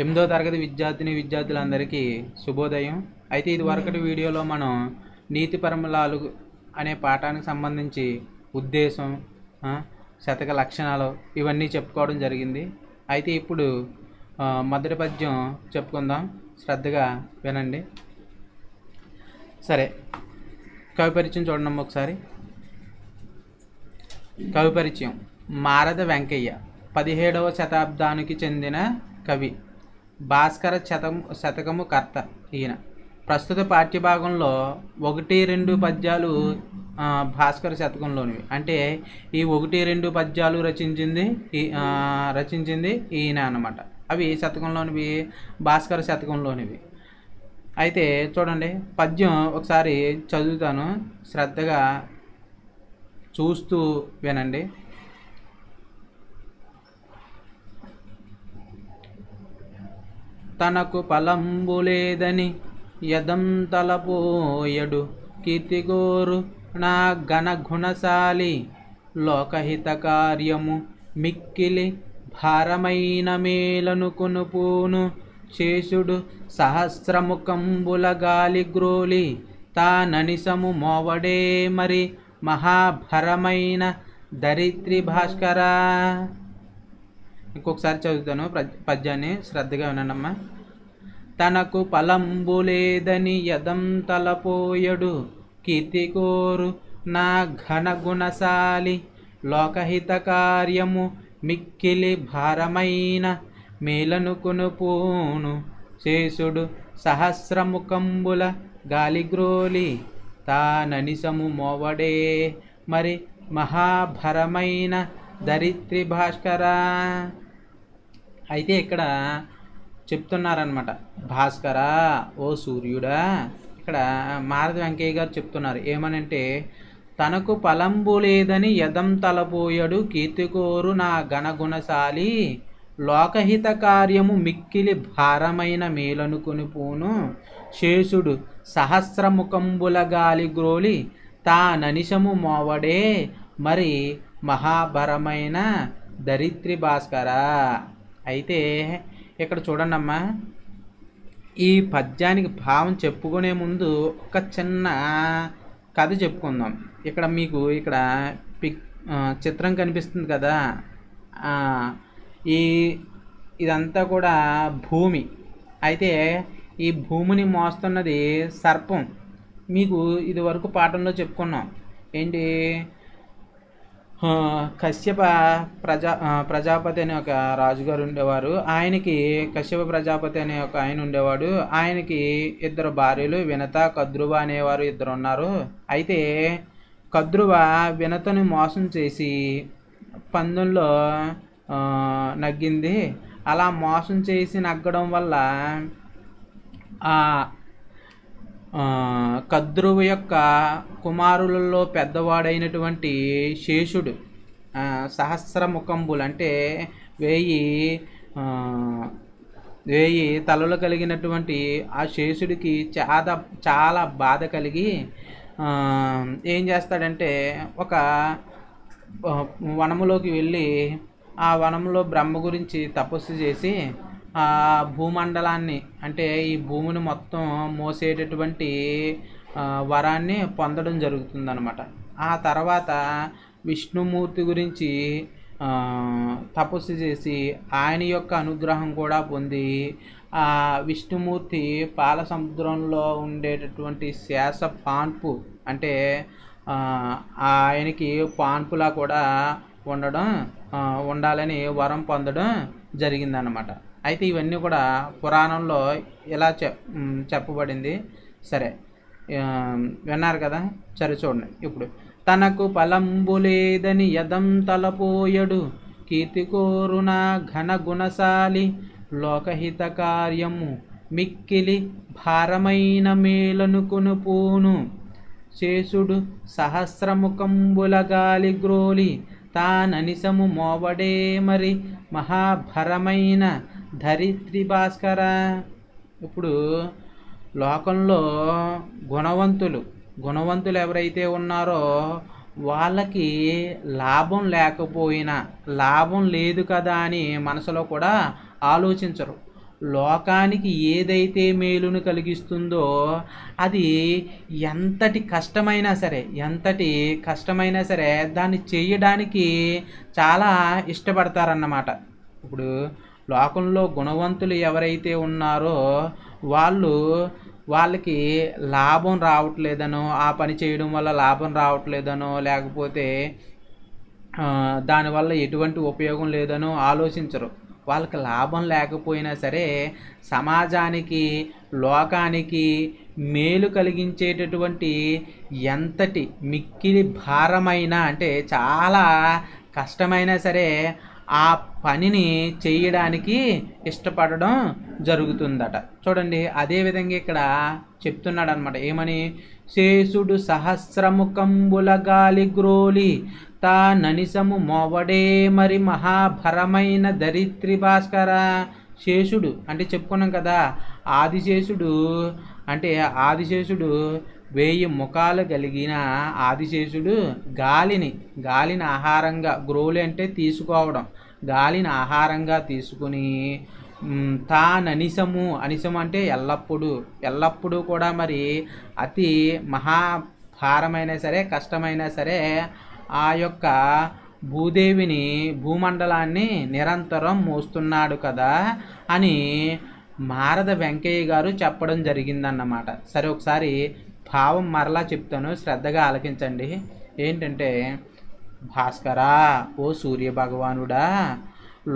ఎనిమిదో తరగతి విద్యార్థిని విద్యార్థులందరికీ శుభోదయం అయితే ఇది వరకటి వీడియోలో మనం నీతి పరమలాలు అనే పాఠానికి సంబంధించి ఉద్దేశం శతక లక్షణాలు ఇవన్నీ చెప్పుకోవడం జరిగింది అయితే ఇప్పుడు మొదటి పద్యం చెప్పుకుందాం శ్రద్ధగా వినండి సరే కవి పరిచయం చూడండి ఒకసారి కవి పరిచయం మారద వెంకయ్య పదిహేడవ శతాబ్దానికి చెందిన కవి భాస్కర శతం శతకము కర్త ఈయన ప్రస్తుత పాఠ్యభాగంలో ఒకటి రెండు పద్యాలు భాస్కర శతకంలోనివి అంటే ఈ ఒకటి రెండు పద్యాలు రచించింది రచించింది ఈయన అనమాట అవి శతకంలోనివి భాస్కర శతకంలోనివి అయితే చూడండి పద్యం ఒకసారి చదువుతాను శ్రద్ధగా చూస్తూ వినండి తనకు ఫలంబులేదని యదంతలపోయడు కీర్తిగోరు నా ఘనగుణశాలి లోకహిత కార్యము మిక్కిలి భారమైన మేలను పూను చేసుడు సహస్రముఖంబుల గాలి గ్రోలి తాననిసము మోవడే మరి మహాభరమైన దరిత్రి భాస్కరా ఇంకొకసారి చదువుతాను పద్యాన్ని శ్రద్ధగా వినండమ్మా తనకు పలంబు లేదని యదం తలపోయడు కీర్తి కోరు నా ఘన గుణశాలి లోకహిత కార్యము మిక్కిలి భారమైన మేలను కొనుపోను శేషుడు సహస్రముఖంబుల గాలిగ్రోలి తాననిసము మోవడే మరి మహాభరమైన ధరిత్రి భాస్కర అయితే ఇక్కడ చెప్తున్నారనమాట భాస్కర ఓ సూర్యుడా ఇక్కడ మారతి వెంకయ్య గారు చెప్తున్నారు ఏమనంటే తనకు పలంబు లేదని యదం తలపోయడు కీర్తికోరు నా గణగుణశాలి లోకహిత కార్యము మిక్కిలి భారమైన మేలనుకుని పోను శేషుడు సహస్రముఖంబుల గాలి గ్రోలి తా ననిశము మోవడే మరి మహాభరమైన దరిత్రి భాస్కర అయితే ఇక్కడ చూడండమ్మా ఈ పద్యానికి భావం చెప్పుకునే ముందు ఒక చిన్న కథ చెప్పుకుందాం ఇక్కడ మీకు ఇక్కడ పిక్ చిత్రం కనిపిస్తుంది కదా ఈ ఇదంతా కూడా భూమి అయితే ఈ భూమిని మోస్తున్నది సర్పం మీకు ఇదివరకు పాఠంలో చెప్పుకున్నాం ఏంటి కశ్యప ప్రజా ప్రజాపతి అనే ఒక రాజుగారు ఉండేవారు ఆయనకి కశ్యప ప్రజాపతి అనే ఒక ఆయన ఉండేవాడు ఆయనకి ఇద్దరు భార్యలు వినత కద్రువ అనేవారు ఇద్దరు ఉన్నారు అయితే కద్రువ వినతను మోసం చేసి పందుల్లో నగ్గింది అలా మోసం చేసి నగ్గడం వల్ల కద్రువు యొక్క కుమారులలో పెద్దవాడైనటువంటి శేషుడు సహస్రముఖంబులు అంటే వేయి వేయి తలలు కలిగినటువంటి ఆ శేషుడికి చాలా చాలా బాధ కలిగి ఏం చేస్తాడంటే ఒక వనములోకి వెళ్ళి ఆ వనంలో బ్రహ్మ గురించి తపస్సు చేసి భూమండలాన్ని అంటే ఈ భూమిని మొత్తం మోసేటటువంటి వరాన్ని పొందడం జరుగుతుంది అనమాట ఆ తర్వాత విష్ణుమూర్తి గురించి తపస్సు చేసి ఆయన యొక్క అనుగ్రహం కూడా పొంది ఆ విష్ణుమూర్తి పాల సముద్రంలో ఉండేటటువంటి శేష పాన్పు అంటే ఆయనకి పాన్పులా కూడా ఉండడం ఉండాలని వరం పొందడం జరిగిందనమాట అయితే ఇవన్నీ కూడా పురాణంలో ఇలా చెప్పబడింది సరే విన్నారు కదా సరే చూడండి ఇప్పుడు తనకు పలంబు లేదని యదం తలపోయడు కీర్తి కోరున ఘన గుణశాలి లోకహిత కార్యము మిక్కిలి భారమైన మేలను కొనుపోను చేసుడు సహస్రముఖంబుల గాలి గ్రోలి తాననిసము మోవడే మరి మహాభరమైన ధరిత్రి భాస్కర ఇప్పుడు లోకంలో గుణవంతులు గుణవంతులు ఎవరైతే ఉన్నారో వాళ్ళకి లాభం లేకపోయినా లాభం లేదు కదా అని మనసులో కూడా ఆలోచించరు లోకానికి ఏదైతే మేలును కలిగిస్తుందో అది ఎంతటి కష్టమైనా సరే ఎంతటి కష్టమైనా సరే దాన్ని చేయడానికి చాలా ఇష్టపడతారన్నమాట ఇప్పుడు లోకంలో గుణవంతులు ఎవరైతే ఉన్నారో వాళ్ళు వాళ్ళకి లాభం రావట్లేదనో ఆ పని చేయడం వల్ల లాభం రావట్లేదనో లేకపోతే దానివల్ల ఎటువంటి ఉపయోగం లేదనో ఆలోచించరు వాళ్ళకి లాభం లేకపోయినా సరే సమాజానికి లోకానికి మేలు కలిగించేటటువంటి ఎంతటి మిక్కిలి భారమైన అంటే చాలా కష్టమైనా సరే ఆ పనిని చేయడానికి ఇష్టపడడం జరుగుతుందట చూడండి అదేవిధంగా ఇక్కడ చెప్తున్నాడు అనమాట ఏమని శేషుడు సహస్రముఖంబుల గాలి గ్రోలి తా ననిసము మోవడే మరి మహాభరమైన దరిత్రి భాస్కర శేషుడు అంటే చెప్పుకున్నాం కదా ఆదిశేషుడు అంటే ఆదిశేషుడు వేయి ముఖాలు కలిగిన ఆదిశేషుడు గాలిని గాలిని ఆహారంగా గ్రోలి అంటే తీసుకోవడం గాలిని ఆహారంగా తీసుకుని తాననిసము అనిసము అంటే ఎల్లప్పుడూ ఎల్లప్పుడూ కూడా మరి అతి మహాభారమైనా సరే కష్టమైనా సరే ఆ యొక్క భూదేవిని భూమండలాన్ని నిరంతరం మోస్తున్నాడు కదా అని మారద వెంకయ్య గారు చెప్పడం జరిగిందన్నమాట సరే ఒకసారి భావం మరలా చెప్తాను శ్రద్ధగా ఆలకించండి ఏంటంటే భాస్కరా ఓ సూర్య భగవానుడా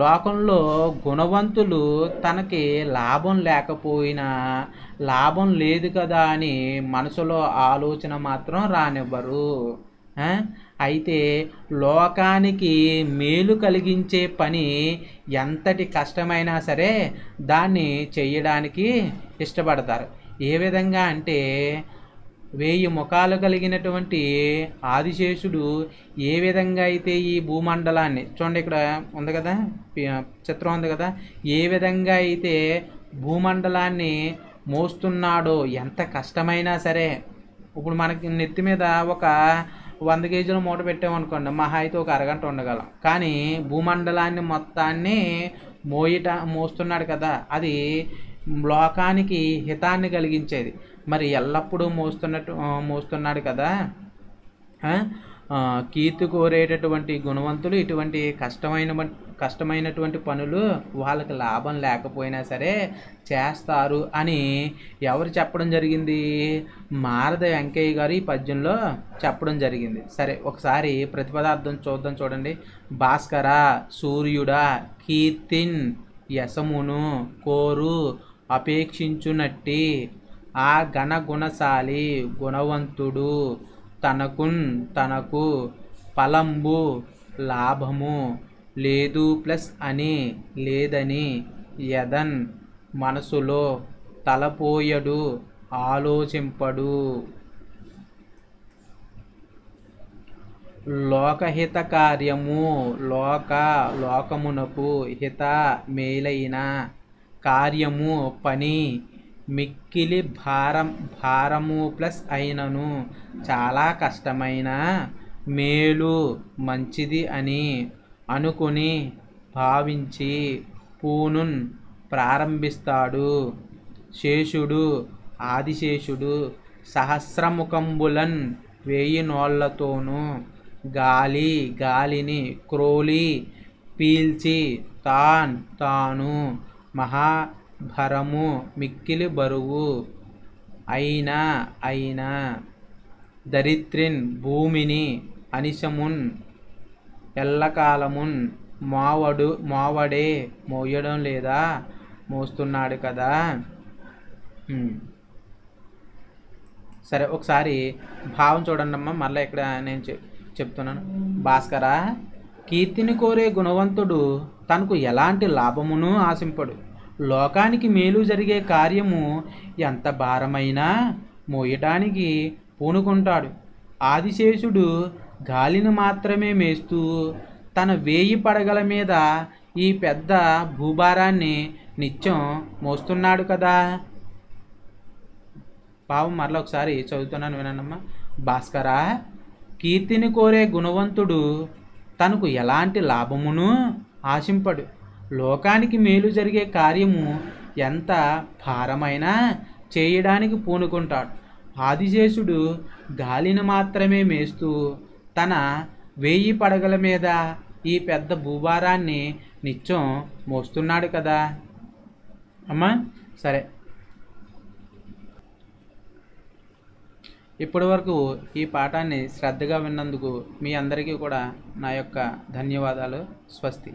లోకంలో గుణవంతులు తనకి లాభం లేకపోయినా లాభం లేదు కదా అని మనసులో ఆలోచన మాత్రం రానివ్వరు అయితే లోకానికి మేలు కలిగించే పని ఎంతటి కష్టమైనా సరే దాన్ని చేయడానికి ఇష్టపడతారు ఏ విధంగా అంటే వేయి ముఖాలు కలిగినటువంటి ఆదిశేషుడు ఏ విధంగా అయితే ఈ భూమండలాన్ని చూడండి ఇక్కడ ఉంది కదా చిత్రం ఉంది కదా ఏ విధంగా అయితే భూమండలాన్ని మోస్తున్నాడో ఎంత కష్టమైనా సరే ఇప్పుడు మనకి నెత్తి మీద ఒక వంద కేజీల మూట పెట్టామనుకోండి మహా అయితే ఒక అరగంట ఉండగలం కానీ భూమండలాన్ని మొత్తాన్ని మోయట మోస్తున్నాడు కదా అది లోకానికి హితాన్ని కలిగించేది మరి ఎల్లప్పుడూ మోస్తున్నట్టు మోస్తున్నాడు కదా కీర్తి కోరేటటువంటి గుణవంతులు ఇటువంటి కష్టమైన కష్టమైనటువంటి పనులు వాళ్ళకి లాభం లేకపోయినా సరే చేస్తారు అని ఎవరు చెప్పడం జరిగింది మారద వెంకయ్య గారు ఈ పద్యంలో చెప్పడం జరిగింది సరే ఒకసారి ప్రతిపదార్థం చూద్దాం చూడండి భాస్కర సూర్యుడా కీర్తిన్ యశమును కోరు అపేక్షించునట్టి ఆ గణగుణశాలి గుణవంతుడు తనకున్ తనకు ఫలంబు లాభము లేదు ప్లస్ అని లేదని యదన్ మనసులో తలపోయడు ఆలోచింపడు లోకహిత కార్యము లోక లోకమునకు హిత మేలైన కార్యము పని మిక్కిలి భారం భారము ప్లస్ అయినను చాలా కష్టమైన మేలు మంచిది అని అనుకుని భావించి పూనున్ ప్రారంభిస్తాడు శేషుడు ఆదిశేషుడు సహస్రముఖంబులన్ వేయి నోళ్లతోనూ గాలి గాలిని క్రోలి పీల్చి తాన్ తాను మహాభరము మిక్కిలి బరువు అయిన అయిన దరిత్రిన్ భూమిని అనిశమున్ ఎల్లకాలమున్ మావడు మావడే మోయడం లేదా మోస్తున్నాడు కదా సరే ఒకసారి భావం చూడండి అమ్మా మళ్ళీ ఇక్కడ నేను చెప్తున్నాను భాస్కరా కీర్తిని కోరే గుణవంతుడు తనకు ఎలాంటి లాభమును ఆశింపడు లోకానికి మేలు జరిగే కార్యము ఎంత భారమైనా మోయటానికి పూనుకుంటాడు ఆదిశేషుడు గాలిని మాత్రమే మేస్తూ తన వేయి పడగల మీద ఈ పెద్ద భూభారాన్ని నిత్యం మోస్తున్నాడు కదా పాపం మరలా ఒకసారి చదువుతున్నాను వినమ్మా భాస్కరా కీర్తిని కోరే గుణవంతుడు తనకు ఎలాంటి లాభమును ఆశింపడు లోకానికి మేలు జరిగే కార్యము ఎంత భారమైనా చేయడానికి పూనుకుంటాడు ఆదిశేషుడు గాలిని మాత్రమే మేస్తూ తన వేయి పడగల మీద ఈ పెద్ద భూభారాన్ని నిత్యం మోస్తున్నాడు కదా అమ్మా సరే ఇప్పటి వరకు ఈ పాఠాన్ని శ్రద్ధగా విన్నందుకు మీ అందరికీ కూడా నా యొక్క ధన్యవాదాలు స్వస్తి